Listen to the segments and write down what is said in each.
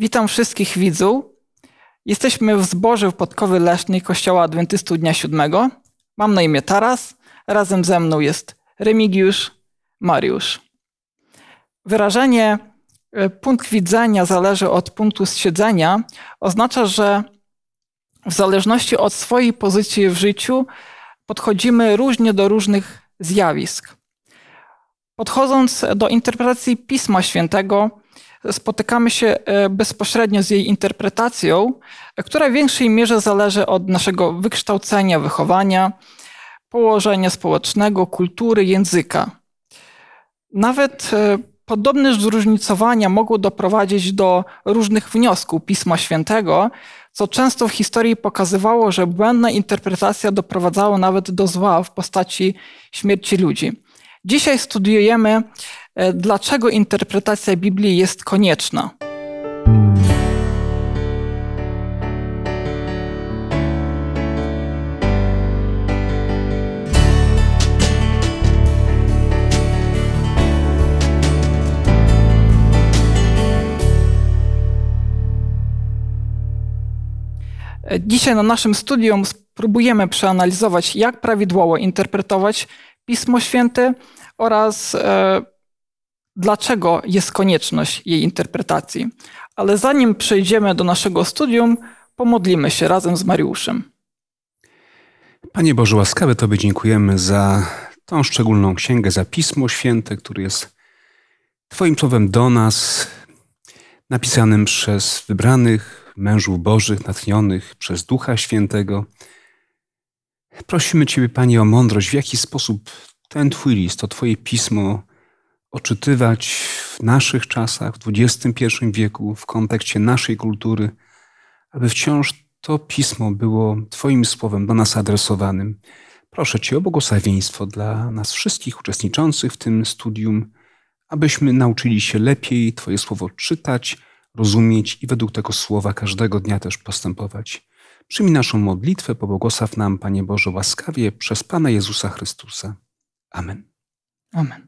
Witam wszystkich widzów. Jesteśmy w w Podkowy Leśnej Kościoła Adwentystu Dnia Siódmego. Mam na imię Taras. Razem ze mną jest Remigiusz, Mariusz. Wyrażenie e, punkt widzenia zależy od punktu siedzenia oznacza, że w zależności od swojej pozycji w życiu podchodzimy różnie do różnych zjawisk. Podchodząc do interpretacji Pisma Świętego, spotykamy się e, bezpośrednio z jej interpretacją, która w większej mierze zależy od naszego wykształcenia, wychowania, położenia społecznego, kultury, języka. Nawet e, podobne zróżnicowania mogą doprowadzić do różnych wniosków Pisma Świętego, co często w historii pokazywało, że błędna interpretacja doprowadzała nawet do zła w postaci śmierci ludzi. Dzisiaj studiujemy E, dlaczego interpretacja Biblii jest konieczna. E, dzisiaj na naszym studium spróbujemy przeanalizować, jak prawidłowo interpretować Pismo Święte oraz e, dlaczego jest konieczność jej interpretacji. Ale zanim przejdziemy do naszego studium, pomodlimy się razem z Mariuszem. Panie Boże, łaskawy Tobie dziękujemy za tą szczególną księgę, za Pismo Święte, które jest Twoim słowem do nas, napisanym przez wybranych mężów Bożych, natchnionych przez Ducha Świętego. Prosimy Ciebie, Panie, o mądrość, w jaki sposób ten Twój list, to Twoje pismo oczytywać w naszych czasach, w XXI wieku, w kontekście naszej kultury, aby wciąż to pismo było Twoim słowem do nas adresowanym. Proszę Cię o błogosławieństwo dla nas wszystkich uczestniczących w tym studium, abyśmy nauczyli się lepiej Twoje słowo czytać, rozumieć i według tego słowa każdego dnia też postępować. Przyjmij naszą modlitwę, pobłogosław nam, Panie Boże, łaskawie przez Pana Jezusa Chrystusa. Amen. Amen.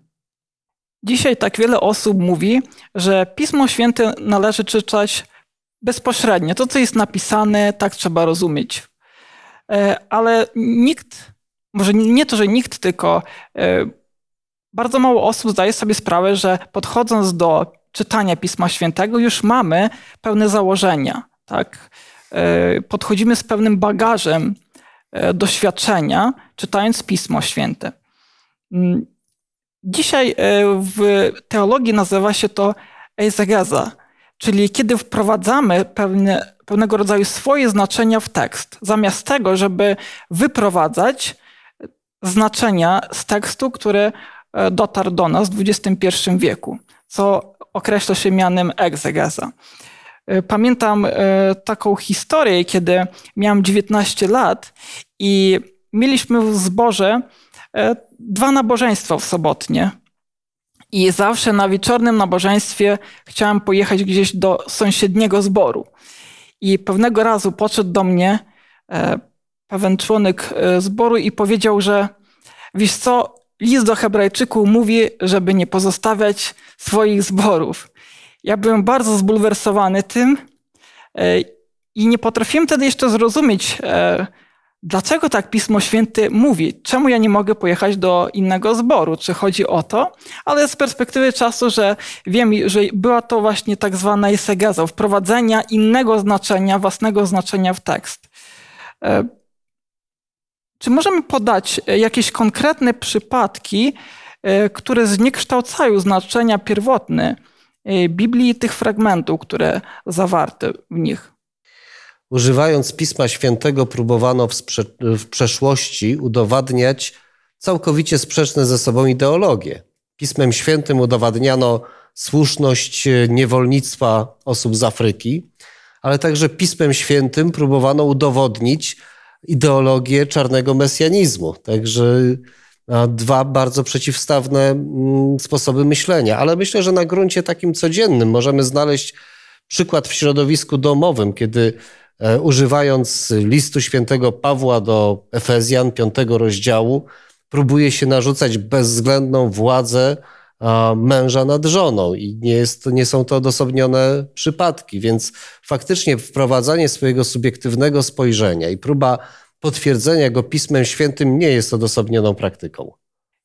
Dzisiaj tak wiele osób mówi, że Pismo Święte należy czytać bezpośrednio. To, co jest napisane, tak trzeba rozumieć. E, ale nikt, może nie to, że nikt, tylko e, bardzo mało osób zdaje sobie sprawę, że podchodząc do czytania Pisma Świętego już mamy pełne założenia. Tak? E, podchodzimy z pewnym bagażem doświadczenia, czytając Pismo Święte. Mm, Dzisiaj e, w teologii nazywa się to ezegeza, czyli kiedy wprowadzamy pewne, pewnego rodzaju swoje znaczenia w tekst, zamiast tego, żeby wyprowadzać znaczenia z tekstu, który e, dotarł do nas w XXI wieku, co określa się mianem egzegeza. E, pamiętam taką historię, kiedy miałem 19 lat i mieliśmy w zborze E, dwa nabożeństwa w sobotnie. I zawsze na wieczornym nabożeństwie chciałem pojechać gdzieś do sąsiedniego zboru. I pewnego razu podszedł do mnie e, pewien członek e, zboru i powiedział, że wiesz co, list do Hebrajczyków mówi, żeby nie pozostawiać swoich zborów. Ja byłem bardzo zbulwersowany tym i nie potrafiłem wtedy jeszcze zrozumieć, dlaczego tak Pismo Święte mówi? Czemu ja nie mogę pojechać do innego zboru? Czy chodzi o to? Ale z perspektywy czasu, że wiem, że była to właśnie tak zwana esegeza, wprowadzenia innego znaczenia, własnego znaczenia w tekst. E, czy możemy podać jakieś konkretne przypadki, e, które zniekształcają znaczenia pierwotne e, Biblii i tych fragmentów, które zawarte w nich? Używając Pisma Świętego próbowano w, w przeszłości udowadniać całkowicie sprzeczne ze sobą ideologie. Pismem Świętym udowadniano słuszność e, niewolnictwa osób z Afryki, ale także Pismem Świętym próbowano udowodnić ideologię czarnego mesjanizmu. Także e, dwa bardzo przeciwstawne sposoby myślenia. Ale myślę, że na gruncie takim codziennym możemy znaleźć przykład w środowisku domowym, kiedy E, używając listu świętego Pawła do Efezjan, piątego rozdziału, próbuje się narzucać bezwzględną władzę e, męża nad żoną i nie, jest, nie są to odosobnione przypadki, więc faktycznie wprowadzanie swojego subiektywnego spojrzenia i próba potwierdzenia go Pismem Świętym nie jest odosobnioną praktyką.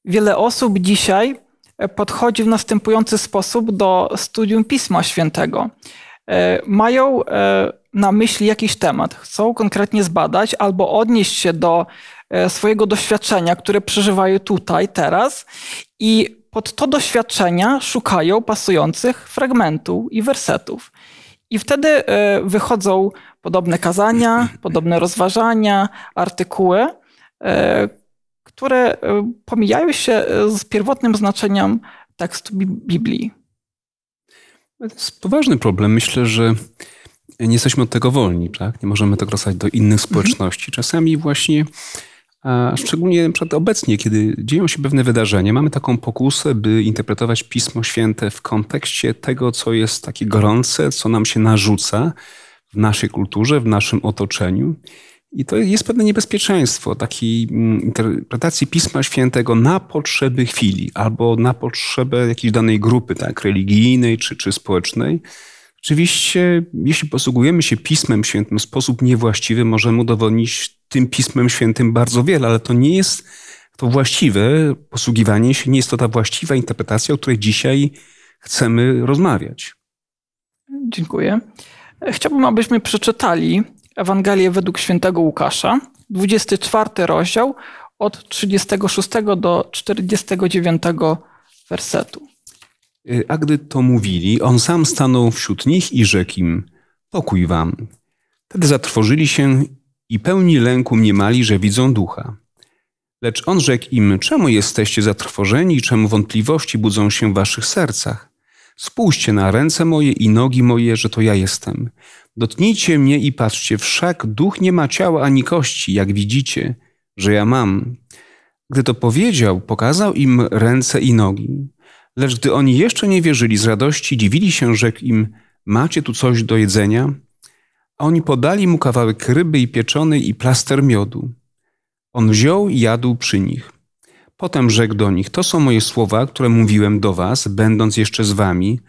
Wiele osób dzisiaj podchodzi w następujący sposób do studium Pisma Świętego. E, mają e, na myśli jakiś temat, chcą konkretnie zbadać albo odnieść się do e, swojego doświadczenia, które przeżywają tutaj, teraz i pod to doświadczenia szukają pasujących fragmentów i wersetów. I wtedy wychodzą podobne kazania, podobne rozważania, artykuły, które pomijają się z pierwotnym znaczeniem tekstu Biblii. To jest poważny problem. Myślę, że nie jesteśmy od tego wolni, tak? Nie możemy tego tak rozsać do innych mhm. społeczności. Czasami właśnie, a szczególnie obecnie, kiedy dzieją się pewne wydarzenia, mamy taką pokusę, by interpretować Pismo Święte w kontekście tego, co jest takie gorące, co nam się narzuca w naszej kulturze, w naszym otoczeniu. I to jest pewne niebezpieczeństwo takiej mm, interpretacji Pisma Świętego na potrzeby chwili albo na potrzebę jakiejś danej grupy, tak, religijnej czy, czy społecznej. Oczywiście, jeśli posługujemy się Pismem Świętym w sposób niewłaściwy, możemy udowodnić tym Pismem Świętym bardzo wiele, ale to nie jest to właściwe posługiwanie się, nie jest to ta właściwa interpretacja, o której dzisiaj chcemy rozmawiać. Dziękuję. Chciałbym, abyśmy przeczytali Ewangelię według świętego Łukasza, 24 rozdział od 36 do 49 wersetu. Y, a gdy to mówili, on sam stanął wśród nich i rzekł im: Pokój wam. Wtedy zatrwożyli się i pełni lęku mniemali, że widzą ducha. Lecz on rzekł im: Czemu jesteście zatrwożeni i czemu wątpliwości budzą się w waszych sercach? Spójrzcie na ręce moje i nogi moje, że to ja jestem. Dotnijcie mnie i patrzcie, wszak duch nie ma ciała ani kości, jak widzicie, że ja mam. Gdy to powiedział, pokazał im ręce i nogi. Lecz gdy oni jeszcze nie wierzyli z radości, dziwili się, rzekł im: Macie tu coś do jedzenia? A oni podali mu kawałek ryby i pieczony i plaster miodu. On wziął i jadł przy nich. Potem rzekł do nich: To są moje słowa, które mówiłem do was, będąc jeszcze z wami,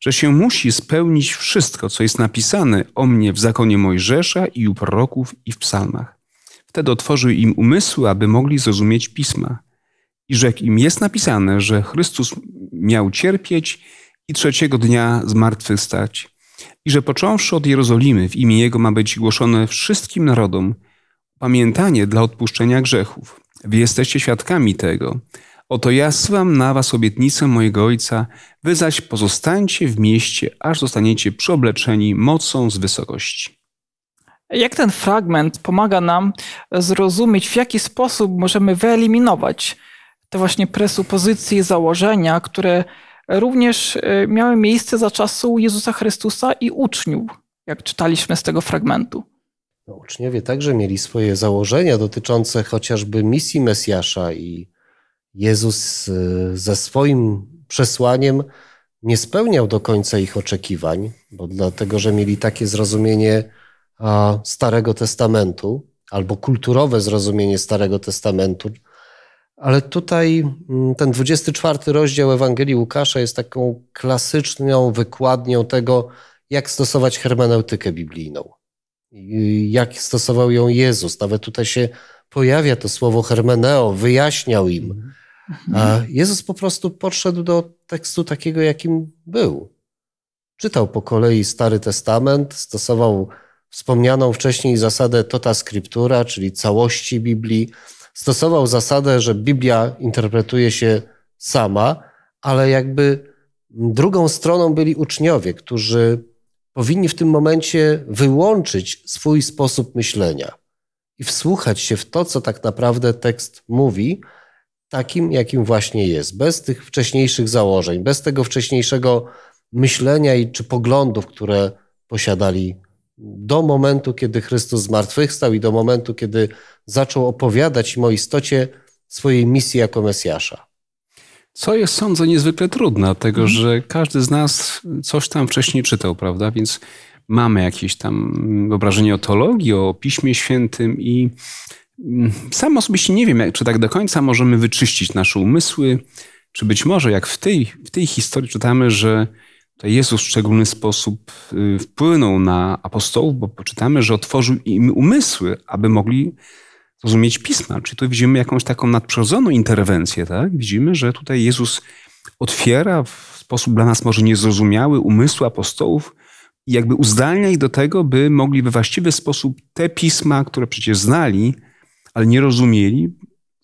że się musi spełnić wszystko, co jest napisane o mnie w zakonie Mojżesza i u proroków i w psalmach. Wtedy otworzył im umysły, aby mogli zrozumieć pisma. I rzekł im: Jest napisane, że Chrystus miał cierpieć i trzeciego dnia zmartwychwstać, i że począwszy od Jerozolimy w imię Jego ma być głoszone wszystkim narodom pamiętanie dla odpuszczenia grzechów Wy jesteście świadkami tego. Oto ja słam na was obietnicę mojego Ojca, wy zaś pozostańcie w mieście, aż zostaniecie przyobleczeni mocą z wysokości. Jak ten fragment pomaga nam zrozumieć, w jaki sposób możemy wyeliminować te właśnie presupozycje i założenia, które również e, miały miejsce za czasu Jezusa Chrystusa i uczniów, jak czytaliśmy z tego fragmentu. No, uczniowie także mieli swoje założenia dotyczące chociażby misji Mesjasza i Jezus y, ze swoim przesłaniem nie spełniał do końca ich oczekiwań, bo dlatego, że mieli takie zrozumienie Starego Testamentu albo kulturowe zrozumienie Starego Testamentu. Ale tutaj mm, ten 24 rozdział Ewangelii Łukasza jest taką klasyczną wykładnią tego, jak stosować hermeneutykę biblijną jak stosował ją Jezus. Nawet tutaj się pojawia to słowo hermeneo, wyjaśniał im. Mhm. A Jezus po prostu podszedł do tekstu takiego, jakim był. Czytał po kolei Stary Testament, stosował wspomnianą wcześniej zasadę tota scriptura, czyli całości Biblii. Stosował zasadę, że Biblia interpretuje się sama, ale jakby drugą stroną byli uczniowie, którzy powinni w tym momencie wyłączyć swój sposób myślenia i wsłuchać się w to, co tak naprawdę tekst mówi, takim, jakim właśnie jest, bez tych wcześniejszych założeń, bez tego wcześniejszego myślenia i czy poglądów, które posiadali do momentu, kiedy Chrystus zmartwychwstał i do momentu, kiedy zaczął opowiadać im o istocie swojej misji jako Mesjasza. Co jest, sądzę, niezwykle trudne, dlatego mhm. że każdy z nas coś tam wcześniej czytał, prawda? Więc mamy jakieś tam wyobrażenie o teologii, o Piśmie Świętym i mm, sam osobiście nie wiem, czy tak do końca możemy wyczyścić nasze umysły, czy być może, jak w tej, w tej historii czytamy, że to Jezus w szczególny sposób y, wpłynął na apostołów, bo poczytamy, że otworzył im umysły, aby mogli zrozumieć pisma. Czyli tu widzimy jakąś taką nadprzyrodzoną interwencję, tak? Widzimy, że tutaj Jezus otwiera w sposób dla nas może niezrozumiały umysł apostołów i jakby uzdalnia ich do tego, by mogli we właściwy sposób te pisma, które przecież znali, ale nie rozumieli,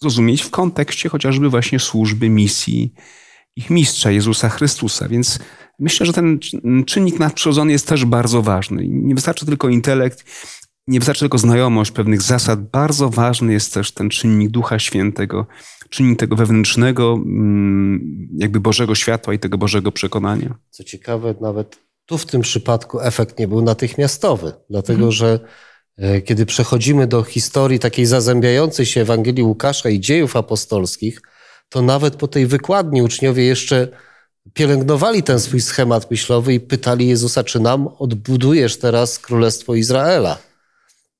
zrozumieć w kontekście chociażby właśnie służby, misji ich mistrza, Jezusa Chrystusa. Więc myślę, że ten czynnik nadprzyrodzony jest też bardzo ważny. Nie wystarczy tylko intelekt nie wystarczy tylko znajomość pewnych zasad, bardzo ważny jest też ten czynnik Ducha Świętego, czynnik tego wewnętrznego, mm, jakby Bożego światła i tego Bożego przekonania. Co ciekawe, nawet tu w tym przypadku efekt nie był natychmiastowy, dlatego mhm. że e, kiedy przechodzimy do historii takiej zazębiającej się Ewangelii Łukasza i dziejów apostolskich, to nawet po tej wykładni uczniowie jeszcze pielęgnowali ten swój schemat myślowy i pytali Jezusa, czy nam odbudujesz teraz Królestwo Izraela.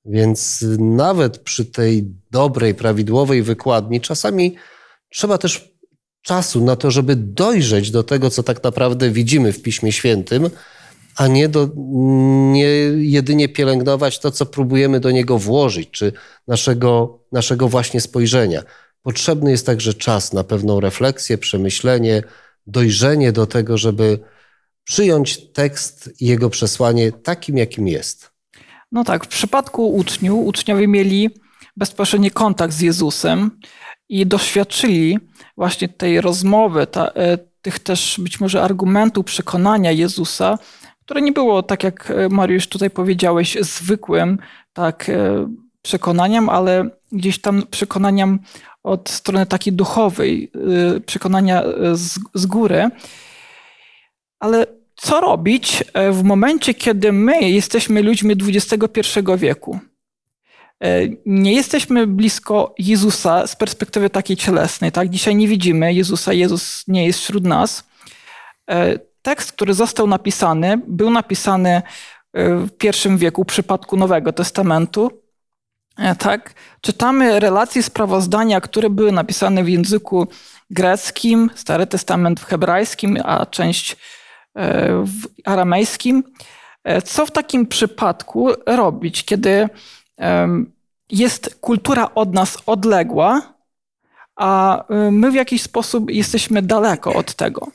Więc nawet przy tej dobrej, prawidłowej wykładni czasami trzeba też czasu na to, żeby dojrzeć do tego, co tak naprawdę widzimy w Piśmie Świętym, a nie, do, nie jedynie pielęgnować to, co próbujemy do niego włożyć, czy naszego, naszego właśnie spojrzenia. Potrzebny jest także czas na pewną refleksję, przemyślenie, dojrzenie do tego, żeby przyjąć tekst i jego przesłanie takim, jakim jest. No tak, w przypadku uczniów, uczniowie mieli bezpośredni kontakt z Jezusem i doświadczyli właśnie tej rozmowy, ta, e, tych też być może argumentów przekonania Jezusa, które nie było, tak jak e, Mariusz tutaj powiedziałeś, zwykłym tak e, przekonaniem, ale gdzieś tam przekonaniem od strony takiej duchowej, przekonania z, z góry. Ale co robić e, w momencie, kiedy my jesteśmy ludźmi XXI wieku. E, nie jesteśmy blisko Jezusa z perspektywy takiej cielesnej. Tak? Dzisiaj nie widzimy Jezusa, Jezus nie jest wśród nas. E, tekst, który został napisany, był napisany w pierwszym wieku, w przypadku Nowego Testamentu. Tak? Czytamy relacje sprawozdania, które były napisane w języku greckim, Stary Testament w hebrajskim, a część w aramejskim. Co w takim przypadku robić, kiedy jest kultura od nas odległa, a y, my w jakiś sposób jesteśmy daleko od tego?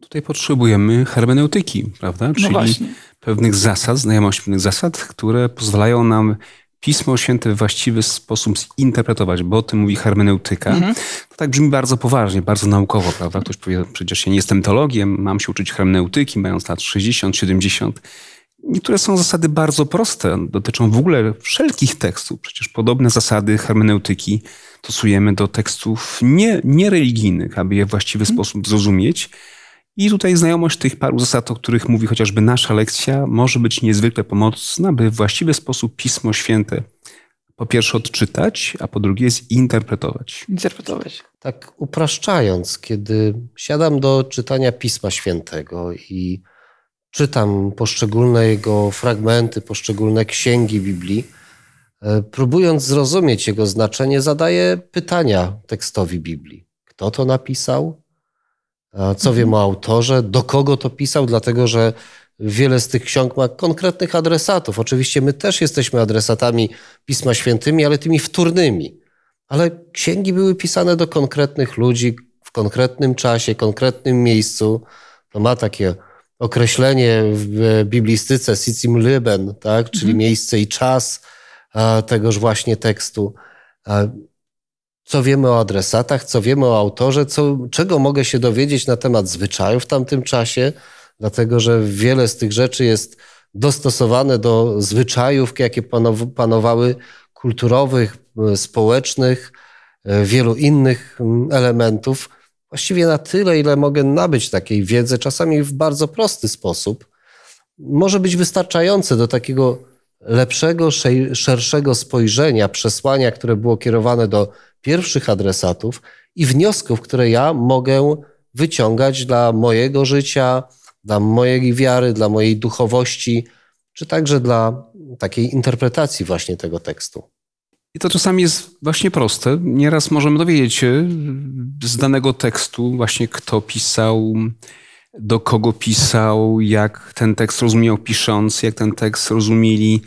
Tutaj potrzebujemy hermeneutyki, prawda? No Czyli no pewnych zasad, znajomości pewnych zasad, które pozwalają nam Pismo Święte w właściwy sposób zinterpretować, bo o tym mówi hermeneutyka. Mhm. To tak brzmi bardzo poważnie, bardzo naukowo, prawda? Ktoś powie, przecież ja nie jestem teologiem, mam się uczyć hermeneutyki, mając lat 60, 70. Niektóre są zasady bardzo proste, dotyczą w ogóle wszelkich tekstów. Przecież podobne zasady hermeneutyki stosujemy do tekstów nie, niereligijnych, aby je w właściwy mhm. sposób zrozumieć i tutaj znajomość tych paru zasad, o których mówi chociażby nasza lekcja, może być niezwykle pomocna, by w właściwy sposób Pismo Święte po pierwsze odczytać, a po drugie zinterpretować. Interpretować. Tak upraszczając, kiedy siadam do czytania Pisma Świętego i czytam poszczególne jego fragmenty, poszczególne księgi Biblii, e, próbując zrozumieć jego znaczenie, zadaję pytania tekstowi Biblii. Kto to napisał? co wiem o mhm. autorze, do kogo to pisał, dlatego że wiele z tych ksiąg ma konkretnych adresatów. Oczywiście my też jesteśmy adresatami Pisma Świętymi, ale tymi wtórnymi. Ale księgi były pisane do konkretnych ludzi w konkretnym czasie, konkretnym miejscu. To ma takie określenie w biblistyce sicim liben, tak? czyli mhm. miejsce i czas tegoż właśnie tekstu co wiemy o adresatach, co wiemy o autorze, co, czego mogę się dowiedzieć na temat zwyczajów w tamtym czasie, dlatego że wiele z tych rzeczy jest dostosowane do zwyczajów, jakie panowały kulturowych, e, społecznych, e, wielu innych elementów. Właściwie na tyle, ile mogę nabyć takiej wiedzy, czasami w bardzo prosty sposób, może być wystarczające do takiego lepszego, szerszego spojrzenia przesłania, które było kierowane do pierwszych adresatów i wniosków, które ja mogę wyciągać dla mojego życia, dla mojej wiary, dla mojej duchowości, czy także dla takiej interpretacji właśnie tego tekstu. I to czasami jest właśnie proste. Nieraz możemy dowiedzieć się z danego tekstu, właśnie kto pisał, do kogo pisał, jak ten tekst rozumiał piszący, jak ten tekst rozumieli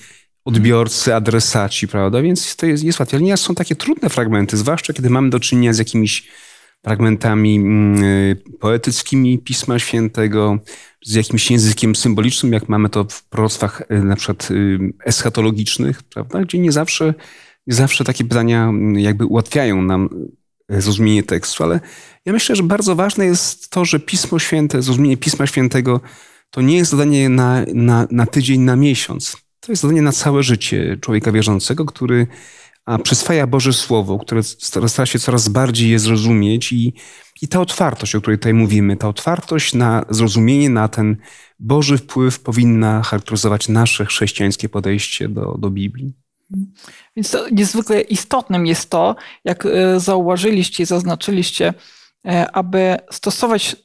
odbiorcy, adresaci, prawda? Więc to jest, jest łatwiej. Ale nie są takie trudne fragmenty, zwłaszcza kiedy mamy do czynienia z jakimiś fragmentami mm, y, poetyckimi Pisma Świętego, z jakimś językiem symbolicznym, jak mamy to w proroctwach y, na przykład y, eschatologicznych, prawda? Gdzie nie zawsze, nie zawsze takie pytania mm, jakby ułatwiają nam zrozumienie tekstu, ale ja myślę, że bardzo ważne jest to, że Pismo Święte, zrozumienie Pisma Świętego to nie jest zadanie na, na, na tydzień, na miesiąc. To jest zadanie na całe życie człowieka wierzącego, który a przyswaja Boże Słowo, które stara się coraz bardziej je zrozumieć i, i ta otwartość, o której tutaj mówimy, ta otwartość na zrozumienie, na ten Boży wpływ powinna charakteryzować nasze chrześcijańskie podejście do, do Biblii. Więc to niezwykle istotnym jest to, jak e, zauważyliście i zaznaczyliście, e, aby stosować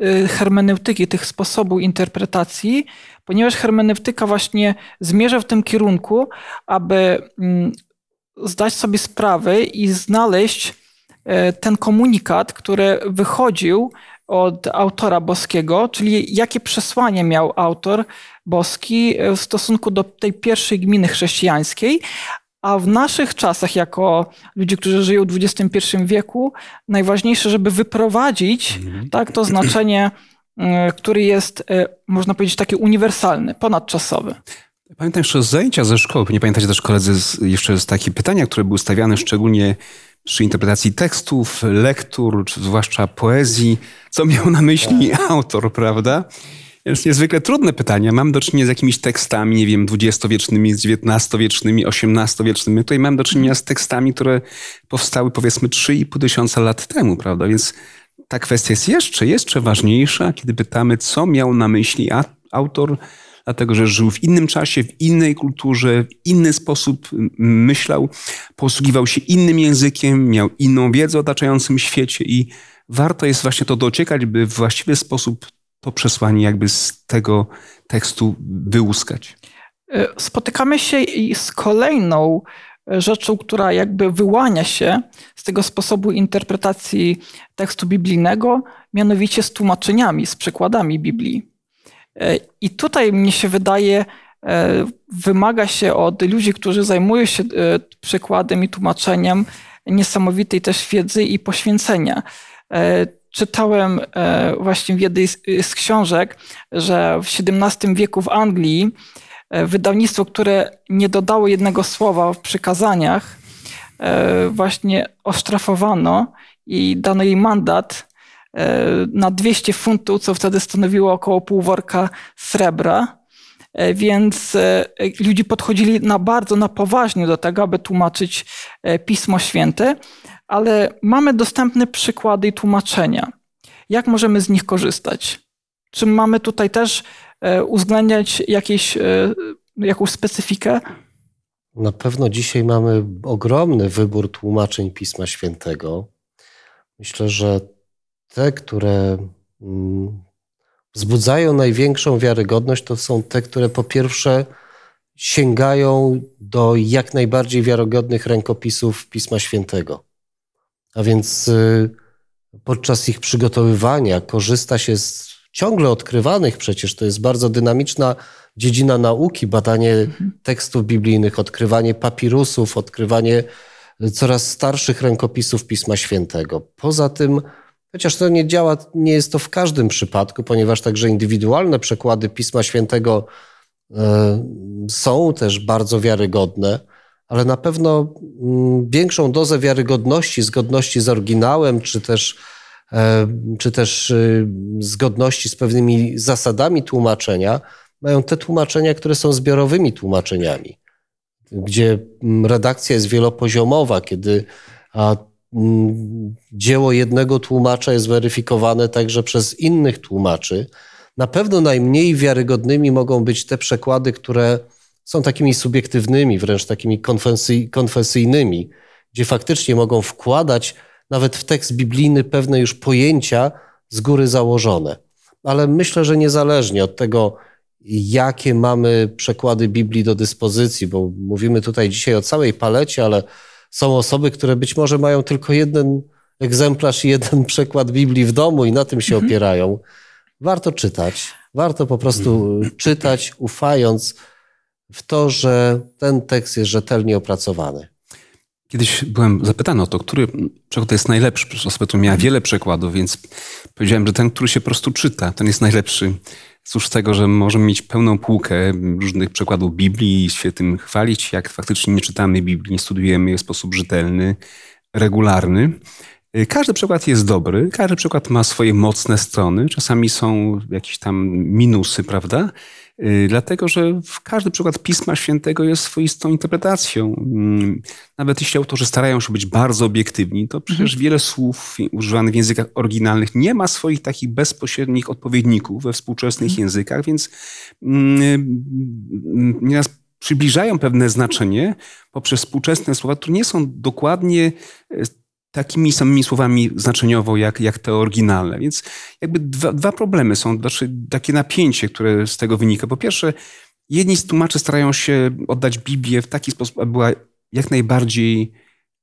e, hermeneutyki, tych sposobów interpretacji, ponieważ hermeneutyka właśnie zmierza w tym kierunku, aby mm, zdać sobie sprawę i znaleźć ten komunikat, który wychodził od autora boskiego, czyli jakie przesłanie miał autor boski w stosunku do tej pierwszej gminy chrześcijańskiej, a w naszych czasach, jako ludzie, którzy żyją w XXI wieku, najważniejsze, żeby wyprowadzić mhm. tak, to znaczenie, e, który jest, e, można powiedzieć, takie uniwersalny, ponadczasowy. Pamiętam jeszcze zajęcia ze szkoły, nie pamiętacie też koledzy z, jeszcze z takie pytania, które były stawiane szczególnie przy interpretacji tekstów, lektur, czy zwłaszcza poezji, co miał na myśli tak. autor, prawda? Jest niezwykle trudne pytanie. Mam do czynienia z jakimiś tekstami, nie wiem, dwudziestowiecznymi, dziewiętnastowiecznymi, osiemnastowiecznymi. Tutaj mam do czynienia z tekstami, które powstały powiedzmy 3,5 tysiąca lat temu, prawda? Więc ta kwestia jest jeszcze, jeszcze ważniejsza, kiedy pytamy, co miał na myśli autor, dlatego że żył w innym czasie, w innej kulturze, w inny sposób myślał, posługiwał się innym językiem, miał inną wiedzę o otaczającym świecie i warto jest właśnie to dociekać, by w właściwy sposób to przesłanie jakby z tego tekstu wyłuskać. Y, spotykamy się i z kolejną y, rzeczą, która jakby wyłania się z tego sposobu interpretacji tekstu biblijnego, mianowicie z tłumaczeniami, z przykładami Biblii. Y, I tutaj mnie się wydaje, wymaga się od ludzi, którzy zajmują się przykładem i tłumaczeniem, niesamowitej też wiedzy i poświęcenia czytałem e, właśnie w jednej z książek, że w XVII wieku w Anglii e, wydawnictwo, które nie dodało jednego słowa w przykazaniach, e, właśnie osztrafowano i dano jej mandat na 200 funtów, co wtedy stanowiło około pół worka srebra. Więc ludzie podchodzili na bardzo na poważnie do tego, aby tłumaczyć Pismo Święte, ale mamy dostępne przykłady i tłumaczenia. Jak możemy z nich korzystać? Czy mamy tutaj też e, uwzględniać jakieś, e, jakąś specyfikę? Na pewno dzisiaj mamy ogromny wybór tłumaczeń Pisma Świętego. Myślę, że te, które mm, wzbudzają największą wiarygodność, to są te, które po pierwsze sięgają do jak najbardziej wiarygodnych rękopisów Pisma Świętego. A więc y, podczas ich przygotowywania korzysta się z ciągle odkrywanych przecież, to jest bardzo dynamiczna dziedzina nauki, badanie mhm. tekstów biblijnych, odkrywanie papirusów, odkrywanie y, coraz starszych rękopisów Pisma Świętego. Poza tym, chociaż to nie działa, nie jest to w każdym przypadku, ponieważ także indywidualne przekłady Pisma Świętego y, są też bardzo wiarygodne ale na pewno mm, większą dozę wiarygodności, zgodności z oryginałem, czy też, e, czy też y, zgodności z pewnymi zasadami tłumaczenia, mają te tłumaczenia, które są zbiorowymi tłumaczeniami, gdzie mm, redakcja jest wielopoziomowa, kiedy mm, dzieło jednego tłumacza jest weryfikowane także przez innych tłumaczy. Na pewno najmniej wiarygodnymi mogą być te przekłady, które są takimi subiektywnymi, wręcz takimi konfesyjnymi, gdzie faktycznie mogą wkładać nawet w tekst biblijny pewne już pojęcia z góry założone. Ale myślę, że niezależnie od tego, jakie mamy przekłady Biblii do dyspozycji, bo mówimy tutaj dzisiaj o całej palecie, ale są osoby, które być może mają tylko jeden egzemplarz i jeden przekład Biblii w domu i na tym się mhm. opierają. Warto czytać, warto po prostu czytać, ufając w to, że ten tekst jest rzetelnie opracowany. Kiedyś byłem zapytany o to, który to jest najlepszy. Przecież osoba miała wiele przekładów, więc powiedziałem, że ten, który się po prostu czyta, ten jest najlepszy. Cóż z tego, że możemy mieć pełną półkę różnych przykładów Biblii i się tym chwalić, jak faktycznie nie czytamy Biblii, nie studiujemy jej w sposób rzetelny, regularny. Każdy przekład jest dobry, każdy przekład ma swoje mocne strony, czasami są jakieś tam minusy, prawda? Y, dlatego, że każdy przykład Pisma Świętego jest swoistą interpretacją. Mm, nawet jeśli autorzy starają się być bardzo obiektywni, to przecież mhm. wiele słów używanych w językach oryginalnych nie ma swoich takich bezpośrednich odpowiedników we współczesnych mhm. językach, więc mm, y, mm, nieraz przybliżają pewne znaczenie poprzez współczesne słowa, które nie są dokładnie y, takimi samymi słowami znaczeniowo jak, jak te oryginalne. Więc jakby dwa, dwa problemy są, znaczy takie napięcie, które z tego wynika. Po pierwsze, jedni z tłumaczy starają się oddać Biblię w taki sposób, aby była jak najbardziej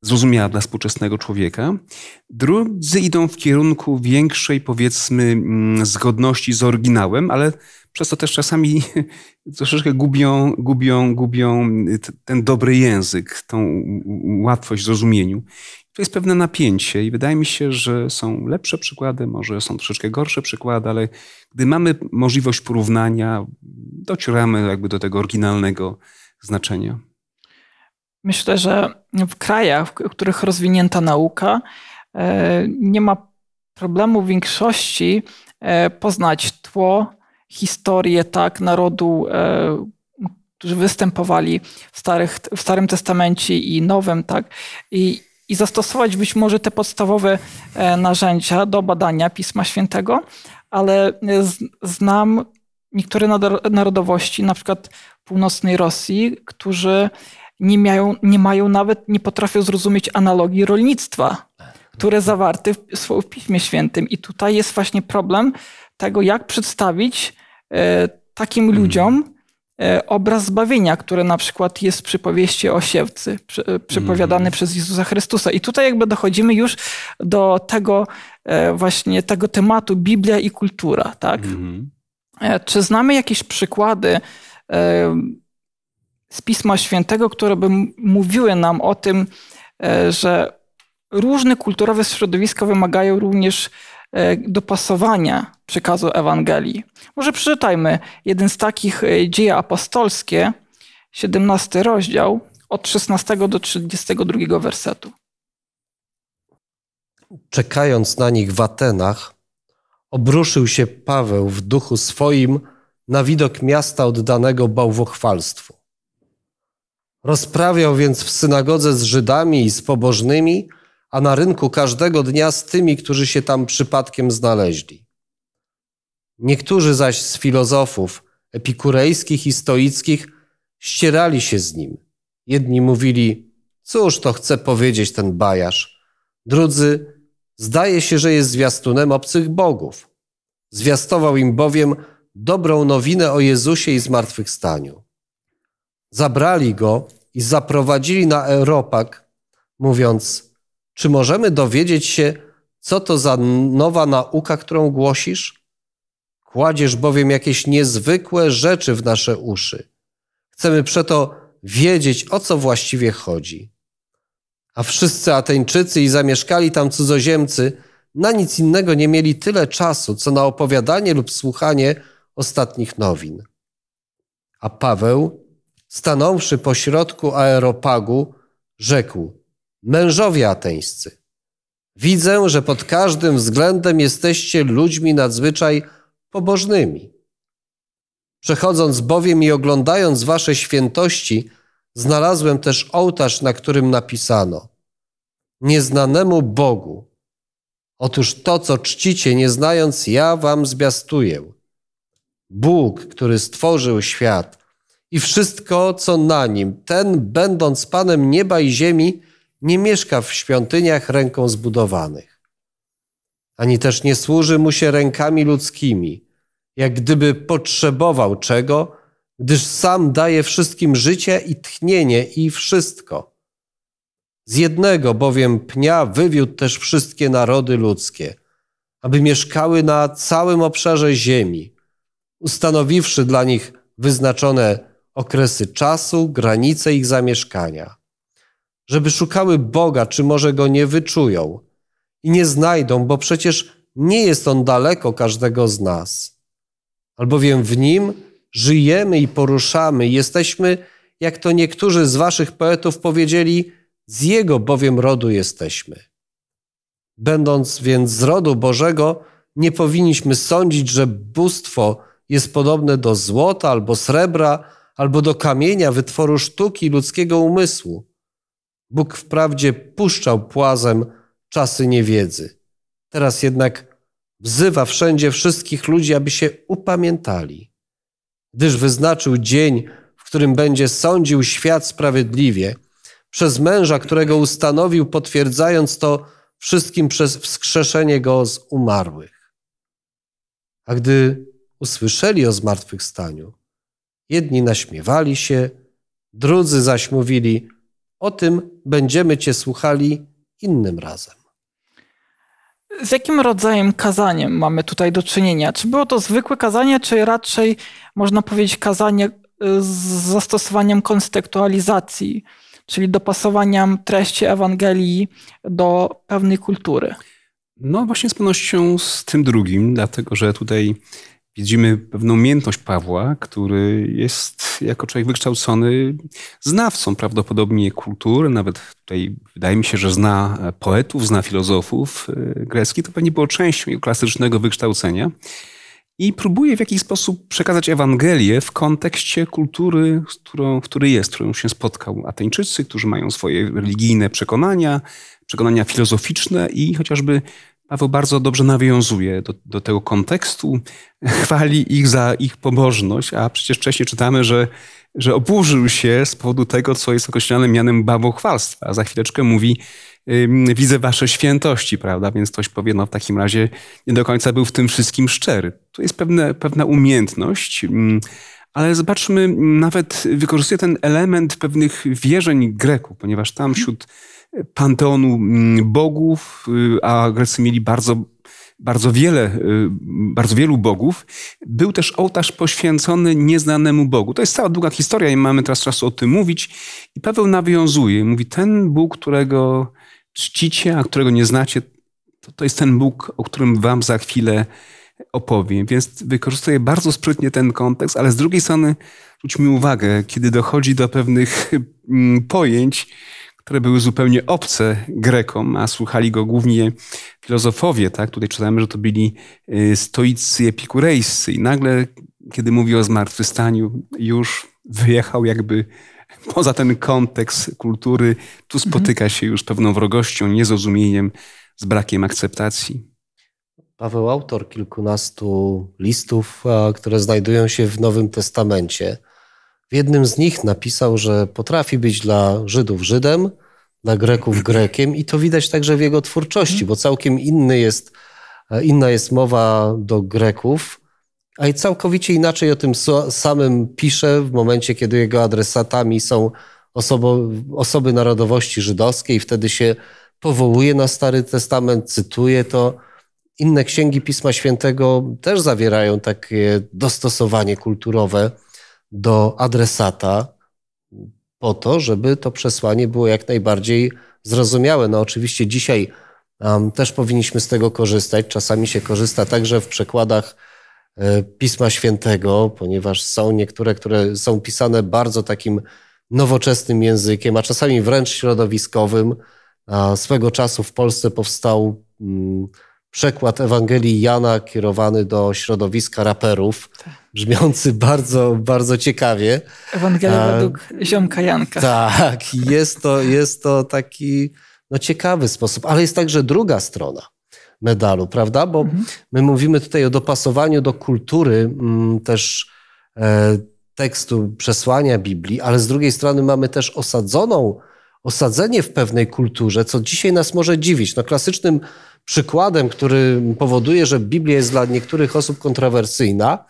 zrozumiała dla współczesnego człowieka. Drudzy idą w kierunku większej, powiedzmy, mm, zgodności z oryginałem, ale przez to też czasami troszeczkę gubią, gubią, gubią y, ten dobry język, tą łatwość zrozumieniu to jest pewne napięcie i wydaje mi się, że są lepsze przykłady, może są troszeczkę gorsze przykłady, ale gdy mamy możliwość porównania, docieramy jakby do tego oryginalnego znaczenia. Myślę, że w krajach, w których rozwinięta nauka, e, nie ma problemu w większości e, poznać tło, historię tak narodu, e, którzy występowali w, starych, w Starym Testamencie i Nowym, tak? I i zastosować być może te podstawowe e, narzędzia do badania Pisma Świętego, ale e, znam niektóre narodowości, na przykład północnej Rosji, którzy nie mają, nie mają nawet, nie potrafią zrozumieć analogii rolnictwa, które zawarte są w Piśmie Świętym. I tutaj jest właśnie problem tego, jak przedstawić e, takim mm. ludziom E, obraz zbawienia, który na przykład jest w przypowieści o siewcy, e, przypowiadany mm. przez Jezusa Chrystusa. I tutaj jakby dochodzimy już do tego e, właśnie tego tematu Biblia i kultura, tak? Mm. Czy znamy jakieś przykłady z Pisma Świętego, które by mówiły nam o tym, że różne kulturowe środowiska wymagają również E, dopasowania przekazu Ewangelii. Może przeczytajmy jeden z takich e, dzieje apostolskie, 17 rozdział, od 16 do 32 wersetu. Czekając na nich w Atenach, obruszył się Paweł w duchu swoim na widok miasta oddanego bałwochwalstwu. Rozprawiał więc w synagodze z Żydami i z pobożnymi, a na rynku każdego dnia z tymi, którzy się tam przypadkiem znaleźli. Niektórzy zaś z filozofów epikurejskich i stoickich ścierali się z nim. Jedni mówili, cóż to chce powiedzieć ten bajarz, drudzy, zdaje się, że jest zwiastunem obcych bogów. Zwiastował im bowiem dobrą nowinę o Jezusie i zmartwychwstaniu. Zabrali go i zaprowadzili na Europak, mówiąc – czy możemy dowiedzieć się, co to za nowa nauka, którą głosisz? Kładziesz bowiem jakieś niezwykłe rzeczy w nasze uszy. Chcemy przeto wiedzieć, o co właściwie chodzi. A wszyscy Ateńczycy i zamieszkali tam cudzoziemcy na nic innego nie mieli tyle czasu, co na opowiadanie lub słuchanie ostatnich nowin. A Paweł, stanąwszy pośrodku aeropagu, rzekł – mężowie ateńscy. Widzę, że pod każdym względem jesteście ludźmi nadzwyczaj pobożnymi. Przechodząc bowiem i oglądając wasze świętości, znalazłem też ołtarz, na którym napisano: Nieznanemu Bogu. Otóż to, co czcicie, nie znając, ja wam zwiastuję. Bóg, który stworzył świat i wszystko, co na nim, ten, będąc Panem nieba i ziemi, nie mieszka w świątyniach ręką zbudowanych, ani też nie służy mu się rękami ludzkimi, jak gdyby potrzebował czego, gdyż sam daje wszystkim życie i tchnienie i wszystko. Z jednego bowiem pnia wywiódł też wszystkie narody ludzkie, aby mieszkały na całym obszarze ziemi, ustanowiwszy dla nich wyznaczone okresy czasu, granice ich zamieszkania żeby szukały Boga, czy może go nie wyczują i nie znajdą, bo przecież nie jest on daleko każdego z nas. Albowiem w nim żyjemy i poruszamy, jesteśmy, jak to niektórzy z waszych poetów powiedzieli, z jego bowiem rodu jesteśmy. Będąc więc z rodu Bożego, nie powinniśmy sądzić, że bóstwo jest podobne do złota albo srebra, albo do kamienia, wytworu sztuki ludzkiego umysłu. Bóg wprawdzie puszczał płazem czasy niewiedzy. Teraz jednak wzywa wszędzie wszystkich ludzi, aby się upamiętali, gdyż wyznaczył dzień, w którym będzie sądził świat sprawiedliwie, przez męża, którego ustanowił, potwierdzając to wszystkim przez wskrzeszenie go z umarłych. A gdy usłyszeli o zmartwychwstaniu, jedni naśmiewali się, drudzy zaś mówili – o tym będziemy Cię słuchali innym razem. Z jakim rodzajem kazaniem mamy tutaj do czynienia? Czy było to zwykłe kazanie, czy raczej można powiedzieć kazanie y, z zastosowaniem kontekstualizacji, czyli dopasowaniem treści Ewangelii do pewnej kultury? No właśnie z pewnością z tym drugim, dlatego że tutaj widzimy pewną umiejętność Pawła, który jest jako człowiek wykształcony znawcą prawdopodobnie kultury, nawet tutaj wydaje mi się, że zna poetów, zna filozofów e, greckich, to pewnie było częścią jego klasycznego wykształcenia. I próbuje w jakiś sposób przekazać Ewangelię w kontekście kultury, z którą, który jest, którą się spotkał. Ateńczycy, którzy mają swoje religijne przekonania, przekonania filozoficzne i chociażby Paweł bardzo dobrze nawiązuje do, do, tego kontekstu, chwali ich za ich pobożność, a przecież wcześniej czytamy, że, że oburzył się z powodu tego, co jest określane mianem babochwalstwa. Za chwileczkę mówi, widzę wasze świętości, prawda? Więc ktoś powie, no w takim razie nie do końca był w tym wszystkim szczery. To jest pewne, pewna umiejętność, ale zobaczmy, nawet wykorzystuje ten element pewnych wierzeń Greków, ponieważ tam wśród panteonu mm, bogów, y, a Grecy mieli bardzo, bardzo wiele, y, bardzo wielu bogów. Był też ołtarz poświęcony nieznanemu Bogu. To jest cała długa historia i mamy teraz czasu o tym mówić. I Paweł nawiązuje, mówi, ten Bóg, którego czcicie, a którego nie znacie, to, to jest ten Bóg, o którym wam za chwilę opowiem. Więc wykorzystuję bardzo sprytnie ten kontekst, ale z drugiej strony zwróćmy uwagę, kiedy dochodzi do pewnych mm, pojęć, które były zupełnie obce Grekom, a słuchali go głównie filozofowie. Tak? Tutaj czytamy, że to byli y, stoicy epikurejscy i nagle, kiedy mówi o zmartwychwstaniu, już wyjechał jakby poza ten kontekst kultury. Tu mhm. spotyka się już pewną wrogością, niezrozumieniem, z brakiem akceptacji. Paweł autor kilkunastu listów, które znajdują się w Nowym Testamencie. W jednym z nich napisał, że potrafi być dla Żydów Żydem, dla Greków Grekiem i to widać także w jego twórczości, bo całkiem inny jest, e, inna jest mowa do Greków, a i całkowicie inaczej o tym samym pisze w momencie, kiedy jego adresatami są osobo, osoby narodowości żydowskiej, wtedy się powołuje na Stary Testament, cytuje to. Inne księgi Pisma Świętego też zawierają takie dostosowanie kulturowe do adresata po to, żeby to przesłanie było jak najbardziej zrozumiałe. No oczywiście dzisiaj um, też powinniśmy z tego korzystać. Czasami się korzysta także w przekładach e, Pisma Świętego, ponieważ są niektóre, które są pisane bardzo takim nowoczesnym językiem, a czasami wręcz środowiskowym. A swego czasu w Polsce powstał mm, przekład Ewangelii Jana kierowany do środowiska raperów, tak. brzmiący bardzo, bardzo ciekawie. Ewangelia e, według ziomka Janka. Tak, jest to, jest to taki no, ciekawy sposób, ale jest także druga strona medalu, prawda? Bo mhm. my mówimy tutaj o dopasowaniu do kultury m, mm, też e, tekstu, przesłania Biblii, ale z drugiej strony mamy też osadzoną, osadzenie w pewnej kulturze, co dzisiaj nas może dziwić. No klasycznym przykładem, który powoduje, że Biblia jest dla niektórych osób kontrowersyjna,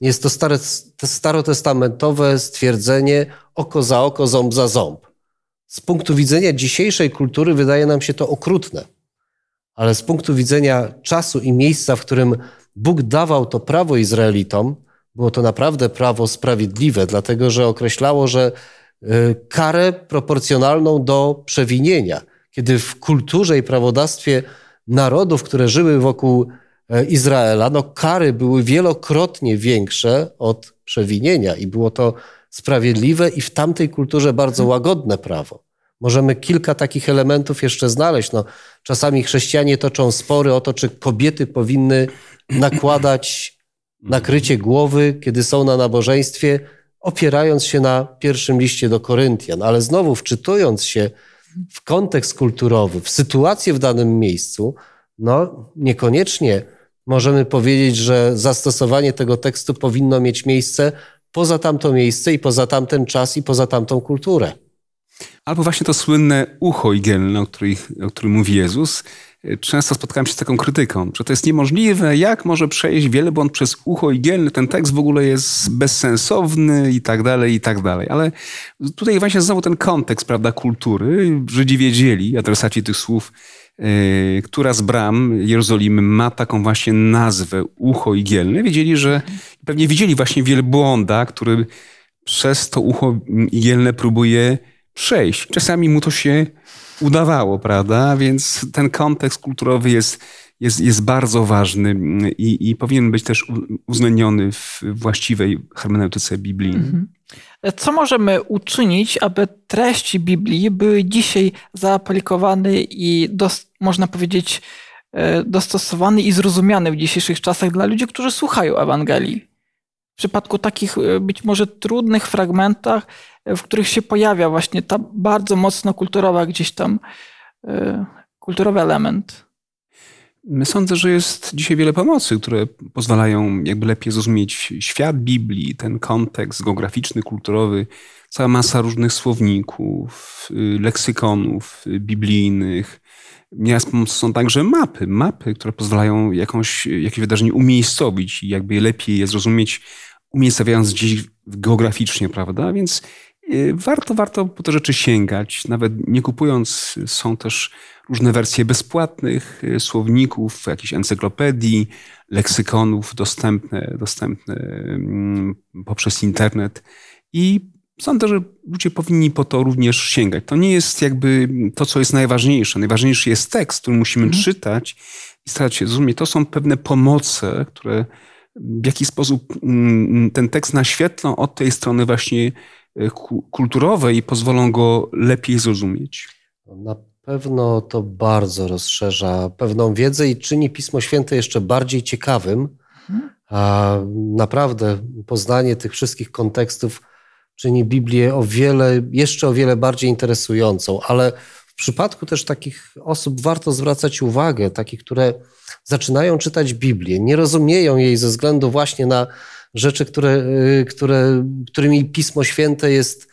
jest to stare, starotestamentowe stwierdzenie oko za oko, ząb za ząb. Z punktu widzenia dzisiejszej kultury wydaje nam się to okrutne, ale z punktu widzenia czasu i miejsca, w którym Bóg dawał to prawo Izraelitom, było to naprawdę prawo sprawiedliwe, dlatego że określało, że y, karę proporcjonalną do przewinienia. Kiedy w kulturze i prawodawstwie narodów, które żyły wokół e, Izraela, no kary były wielokrotnie większe od przewinienia i było to sprawiedliwe i w tamtej kulturze bardzo mhm. łagodne prawo. Możemy kilka takich elementów jeszcze znaleźć. No, czasami chrześcijanie toczą spory o to, czy kobiety powinny nakładać mhm. nakrycie głowy, kiedy są na nabożeństwie, opierając się na pierwszym liście do Koryntian. Ale znowu, wczytując się w kontekst kulturowy, w sytuację w danym miejscu, no niekoniecznie możemy powiedzieć, że zastosowanie tego tekstu powinno mieć miejsce poza tamto miejsce i poza tamten czas i poza tamtą kulturę. Albo właśnie to słynne ucho igielne, o, o którym mówi Jezus, często spotkałem się z taką krytyką, że to jest niemożliwe, jak może przejść wielbłąd przez ucho igielne, ten tekst w ogóle jest bezsensowny i tak dalej, i tak dalej. Ale tutaj właśnie znowu ten kontekst, prawda, kultury. Żydzi wiedzieli, adresaci tych słów, yy, która z bram Jerozolimy ma taką właśnie nazwę, ucho igielne. Wiedzieli, że pewnie widzieli właśnie wielbłąda, który przez to ucho igielne próbuje przejść. Czasami mu to się udawało, prawda? Więc ten kontekst kulturowy jest, jest, jest bardzo ważny mm, i, i powinien być też uwzględniony w właściwej hermeneutyce biblijnej. Mhm. Co możemy uczynić, aby treści Biblii były dzisiaj zaaplikowane i dos, można powiedzieć e, dostosowany i zrozumiany w dzisiejszych czasach dla ludzi, którzy słuchają Ewangelii? w przypadku takich e, być może trudnych fragmentach, e, w których się pojawia właśnie ta bardzo mocno kulturowa gdzieś tam e, kulturowy element. Sądzę, że jest dzisiaj wiele pomocy, które pozwalają jakby lepiej zrozumieć świat Biblii, ten kontekst geograficzny, kulturowy, cała masa różnych słowników, y, leksykonów y, biblijnych. Nieraz są także mapy, mapy, które pozwalają jakąś, jakieś wydarzenie umiejscowić i jakby lepiej je zrozumieć umiejscowiając gdzieś geograficznie, prawda? Więc y, warto, warto po te rzeczy sięgać. Nawet nie kupując, są też różne wersje bezpłatnych y, słowników, jakichś encyklopedii, leksykonów dostępne, dostępne mm, poprzez internet. I sądzę, że ludzie powinni po to również sięgać. To nie jest jakby to, co jest najważniejsze. Najważniejszy jest tekst, który musimy mhm. czytać i starać się zrozumieć. To są pewne pomoce, które w jaki sposób mm, ten tekst naświetlą od tej strony właśnie e, kulturowej i pozwolą go lepiej zrozumieć? No, na pewno to bardzo rozszerza pewną wiedzę i czyni Pismo Święte jeszcze bardziej ciekawym. Mhm. A naprawdę poznanie tych wszystkich kontekstów czyni Biblię o wiele, jeszcze o wiele bardziej interesującą, ale w przypadku też takich osób warto zwracać uwagę, takich, które zaczynają czytać Biblię, nie rozumieją jej ze względu właśnie na rzeczy, które, y, które, którymi Pismo Święte jest,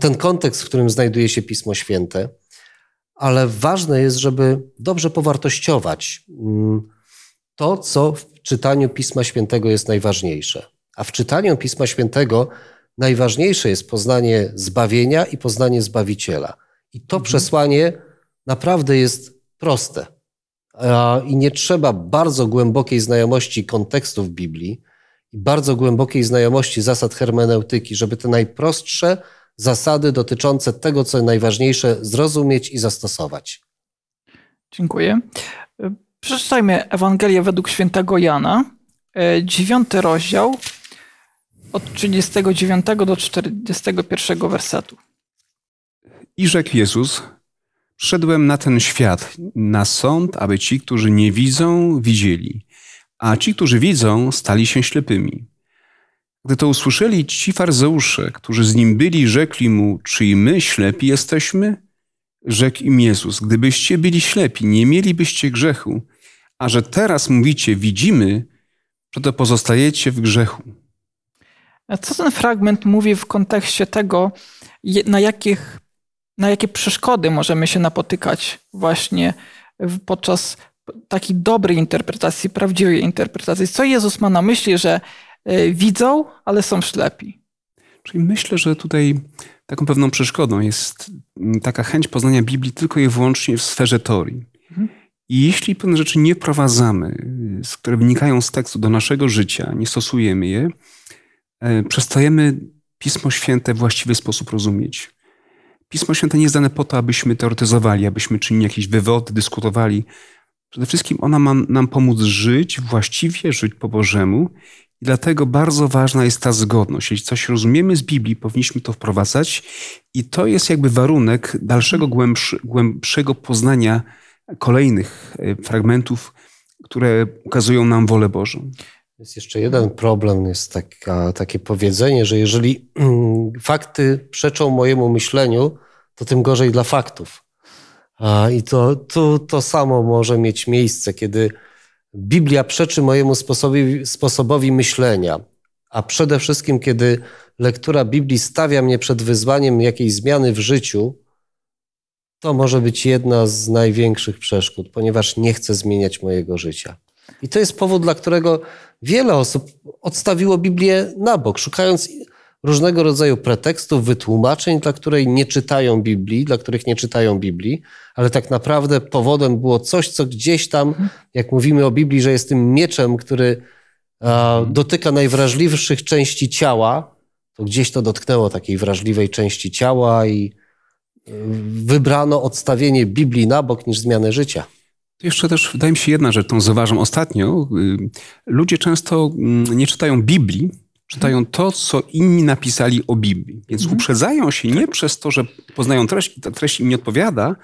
ten kontekst, w którym znajduje się Pismo Święte, ale ważne jest, żeby dobrze powartościować mm, to, co w czytaniu Pisma Świętego jest najważniejsze. A w czytaniu Pisma Świętego najważniejsze jest poznanie zbawienia i poznanie Zbawiciela – i to mhm. przesłanie naprawdę jest proste. I nie trzeba bardzo głębokiej znajomości kontekstów Biblii i bardzo głębokiej znajomości zasad hermeneutyki, żeby te najprostsze zasady dotyczące tego, co najważniejsze, zrozumieć i zastosować. Dziękuję. Przeczytajmy Ewangelię według świętego Jana, e, dziewiąty rozdział od 39 do 41 wersetu. I rzekł Jezus, Szedłem na ten świat, na sąd, aby ci, którzy nie widzą, widzieli, a ci, którzy widzą, stali się ślepymi. Gdy to usłyszeli ci farzeusze, którzy z nim byli, rzekli mu, czy i my ślepi jesteśmy? Rzekł im Jezus, gdybyście byli ślepi, nie mielibyście grzechu, a że teraz mówicie, widzimy, to pozostajecie w grzechu. A co ten fragment mówi w kontekście tego, na jakich na jakie przeszkody możemy się napotykać właśnie podczas takiej dobrej interpretacji, prawdziwej interpretacji. Co Jezus ma na myśli, że e, widzą, ale są ślepi? Czyli myślę, że tutaj taką pewną przeszkodą jest taka chęć poznania Biblii tylko i wyłącznie w sferze teorii. Mhm. I jeśli pewne rzeczy nie wprowadzamy, które wynikają z tekstu do naszego życia, nie stosujemy je, e, przestajemy Pismo Święte w właściwy sposób rozumieć. Pismo Święte nie jest dane po to, abyśmy teoretyzowali, abyśmy czynili jakieś wywody, dyskutowali. Przede wszystkim ona ma nam pomóc żyć właściwie, żyć po Bożemu. I dlatego bardzo ważna jest ta zgodność. Jeśli coś rozumiemy z Biblii, powinniśmy to wprowadzać, i to jest jakby warunek dalszego, głębszy, głębszego poznania kolejnych e, fragmentów, które ukazują nam wolę Bożą. Jest jeszcze jeden problem, jest taka, takie powiedzenie, że jeżeli mm, fakty przeczą mojemu myśleniu, to tym gorzej dla faktów. I to, to, to samo może mieć miejsce, kiedy Biblia przeczy mojemu sposobowi myślenia, a przede wszystkim, kiedy lektura Biblii stawia mnie przed wyzwaniem jakiejś zmiany w życiu, to może być jedna z największych przeszkód, ponieważ nie chcę zmieniać mojego życia. I to jest powód, dla którego wiele osób odstawiło Biblię na bok, szukając różnego rodzaju pretekstów, wytłumaczeń, dla której nie czytają Biblii, dla których nie czytają Biblii, ale tak naprawdę powodem było coś, co gdzieś tam, jak mówimy o Biblii, że jest tym mieczem, który dotyka najwrażliwszych części ciała, to gdzieś to dotknęło takiej wrażliwej części ciała i e, wybrano odstawienie Biblii na bok niż zmianę życia. Jeszcze też wydaje mi się jedna rzecz, którą zauważam ostatnio. Y, ludzie często mm, nie czytają Biblii, czytają to, co inni napisali o Biblii. Więc mhm. uprzedzają się nie tak. przez to, że poznają treść i ta treść im nie odpowiada,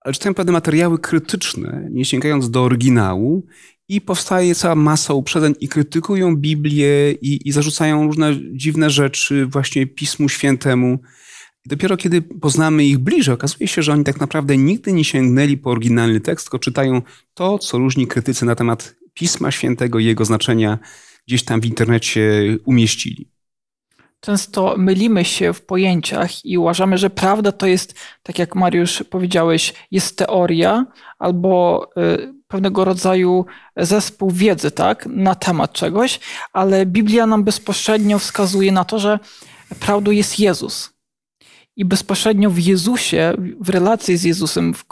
ale czytają pewne materiały krytyczne, nie sięgając do oryginału i powstaje cała masa uprzedzeń i krytykują Biblię i, i zarzucają różne dziwne rzeczy właśnie Pismu Świętemu. I dopiero kiedy poznamy ich bliżej, okazuje się, że oni tak naprawdę nigdy nie sięgnęli po oryginalny tekst, tylko czytają to, co różni krytycy na temat Pisma Świętego i jego znaczenia gdzieś tam w internecie umieścili. Często mylimy się w pojęciach i uważamy, że prawda to jest, tak jak Mariusz powiedziałeś, jest teoria albo y, pewnego rodzaju zespół wiedzy tak, na temat czegoś, ale Biblia nam bezpośrednio wskazuje na to, że prawdą jest Jezus i bezpośrednio w Jezusie, w relacji z Jezusem, w,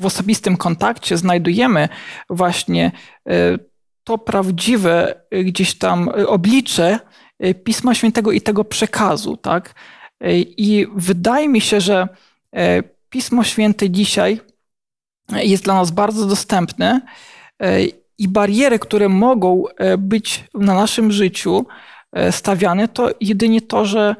w osobistym kontakcie znajdujemy właśnie e, to prawdziwe e, gdzieś tam e, oblicze Pisma Świętego i tego przekazu, tak? I wydaje mi się, że Pismo Święte dzisiaj jest dla nas bardzo dostępne i bariery, które mogą być na naszym życiu stawiane, to jedynie to, że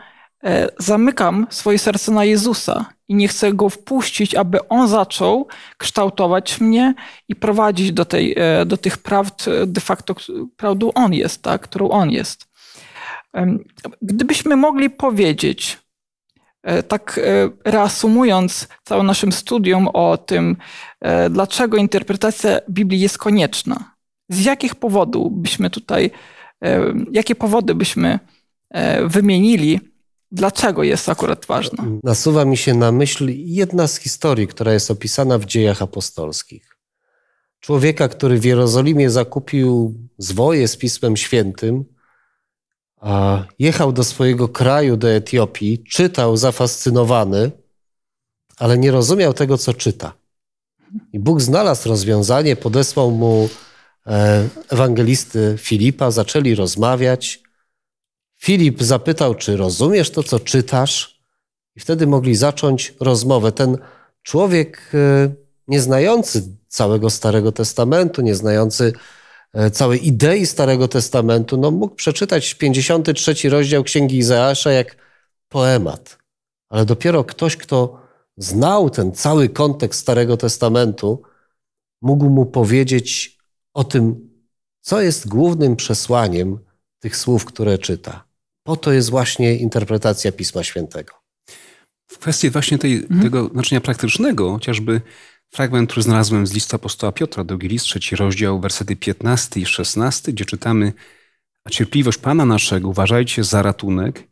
E, zamykam swoje serce na Jezusa i nie chcę go wpuścić, aby on zaczął kształtować mnie i prowadzić do, tej, e, do tych prawd, e, de facto, prawdą on jest, tak, którą on jest. Gdybyśmy mogli powiedzieć, tak reasumując całe naszym studium o tym, dlaczego interpretacja Biblii jest konieczna, z jakich powodów byśmy tutaj, jakie powody byśmy wymienili, dlaczego jest akurat ważna. Nasuwa mi się na myśl jedna z historii, która jest opisana w dziejach apostolskich. Człowieka, który w Jerozolimie zakupił zwoje z Pismem Świętym, a jechał do swojego kraju, do Etiopii, czytał zafascynowany, ale nie rozumiał tego, co czyta. I Bóg znalazł rozwiązanie, podesłał mu e, ewangelisty Filipa, zaczęli rozmawiać. Filip zapytał, czy rozumiesz to, co czytasz? I wtedy mogli zacząć rozmowę. Ten człowiek e, nieznający całego Starego Testamentu, nieznający e, całej idei Starego Testamentu, no mógł przeczytać 53 rozdział Księgi Izaasza jak poemat. Ale dopiero ktoś, kto znał ten cały kontekst Starego Testamentu, mógł mu powiedzieć o tym, co jest głównym przesłaniem tych słów, które czyta. Po to jest właśnie interpretacja Pisma Świętego. W kwestii właśnie tej, mhm. tego znaczenia praktycznego, chociażby fragment, który znalazłem z listu apostoła Piotra, drugi list, trzeci rozdział, wersety 15 i 16, gdzie czytamy a cierpliwość Pana naszego uważajcie za ratunek,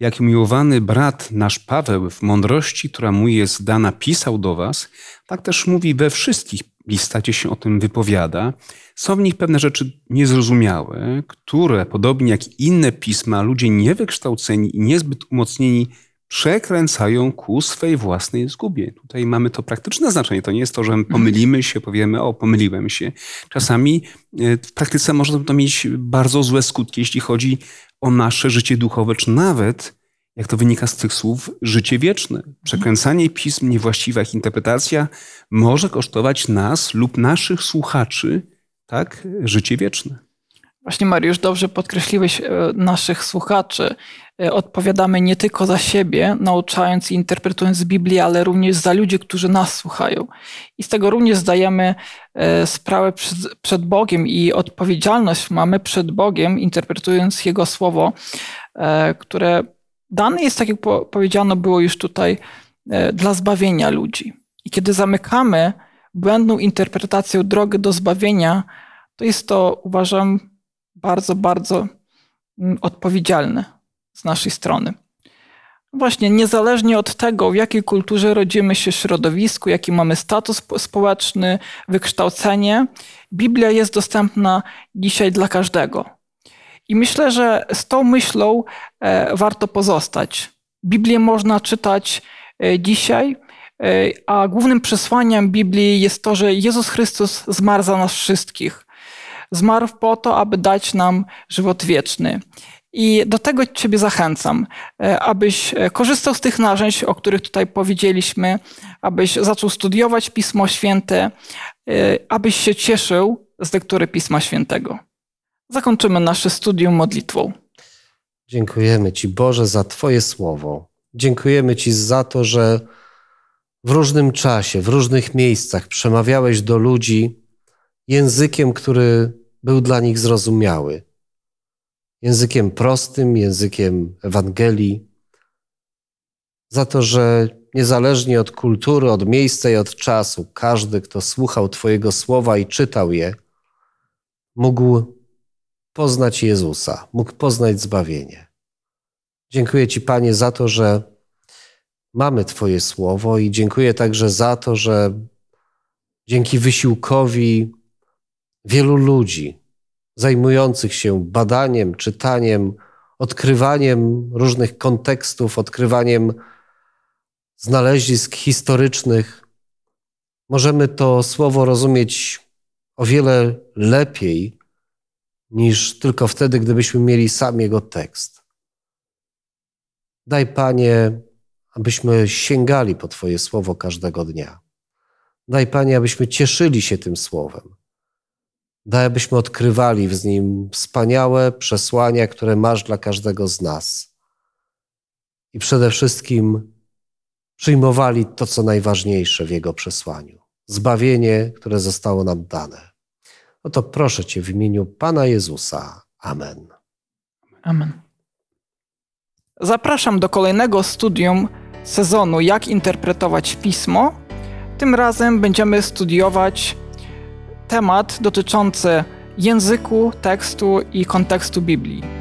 jak miłowany brat nasz Paweł w mądrości, która mu jest dana, pisał do was, tak też mówi we wszystkich w się o tym wypowiada, są w nich pewne rzeczy niezrozumiałe, które, podobnie jak inne pisma, ludzie niewykształceni i niezbyt umocnieni przekręcają ku swej własnej zgubie. Tutaj mamy to praktyczne znaczenie. To nie jest to, że mhm. pomylimy się, powiemy, o, pomyliłem się. Czasami e, w praktyce może to mieć bardzo złe skutki, jeśli chodzi o nasze życie duchowe, czy nawet jak to wynika z tych słów, życie wieczne. Przekręcanie pism, niewłaściwa ich interpretacja może kosztować nas lub naszych słuchaczy, tak, życie wieczne. Właśnie, Mariusz, dobrze podkreśliłeś e, naszych słuchaczy. E, odpowiadamy nie tylko za siebie, nauczając i interpretując Biblię, ale również za ludzi, którzy nas słuchają. I z tego również zdajemy e, sprawę przed Bogiem i odpowiedzialność mamy przed Bogiem, interpretując Jego słowo, które Dany jest, tak jak powiedziano było już tutaj, e, dla zbawienia ludzi. I kiedy zamykamy błędną interpretację drogę do zbawienia, to jest to, uważam, bardzo, bardzo mm, odpowiedzialne z naszej strony. Właśnie, niezależnie od tego, w jakiej kulturze rodzimy się, środowisku, jaki mamy status społeczny, wykształcenie, Biblia jest dostępna dzisiaj dla każdego. I myślę, że z tą myślą e, warto pozostać. Biblię można czytać e, dzisiaj, e, a głównym przesłaniem Biblii jest to, że Jezus Chrystus zmarł za nas wszystkich. Zmarł po to, aby dać nam żywot wieczny. I do tego Ciebie zachęcam, abyś korzystał z tych narzędzi, o których tutaj powiedzieliśmy, abyś zaczął studiować Pismo Święte, abyś się cieszył z lektury Pisma Świętego zakończymy nasze studium modlitwą. Dziękujemy Ci, Boże, za Twoje słowo. Dziękujemy Ci za to, że w różnym czasie, w różnych miejscach przemawiałeś do ludzi językiem, który był dla nich zrozumiały. Językiem prostym, językiem Ewangelii. Za to, że niezależnie od kultury, od miejsca i od czasu, każdy, kto słuchał Twojego słowa i czytał je, mógł poznać Jezusa, mógł poznać zbawienie. Dziękuję Ci, Panie, za to, że mamy Twoje słowo i dziękuję także za to, że dzięki wysiłkowi wielu ludzi zajmujących się badaniem, czytaniem, odkrywaniem różnych kontekstów, odkrywaniem znalezisk historycznych, możemy to słowo rozumieć o wiele lepiej niż tylko wtedy, gdybyśmy mieli sam Jego tekst. Daj, Panie, abyśmy sięgali po Twoje słowo każdego dnia. Daj, Panie, abyśmy cieszyli się tym słowem. Daj, abyśmy odkrywali w nim wspaniałe przesłania, które masz dla każdego z nas. I przede wszystkim przyjmowali to, co najważniejsze w Jego przesłaniu zbawienie, które zostało nam dane to proszę Cię w imieniu Pana Jezusa. Amen. Amen. Zapraszam do kolejnego studium sezonu Jak interpretować pismo. Tym razem będziemy studiować temat dotyczący języku, tekstu i kontekstu Biblii.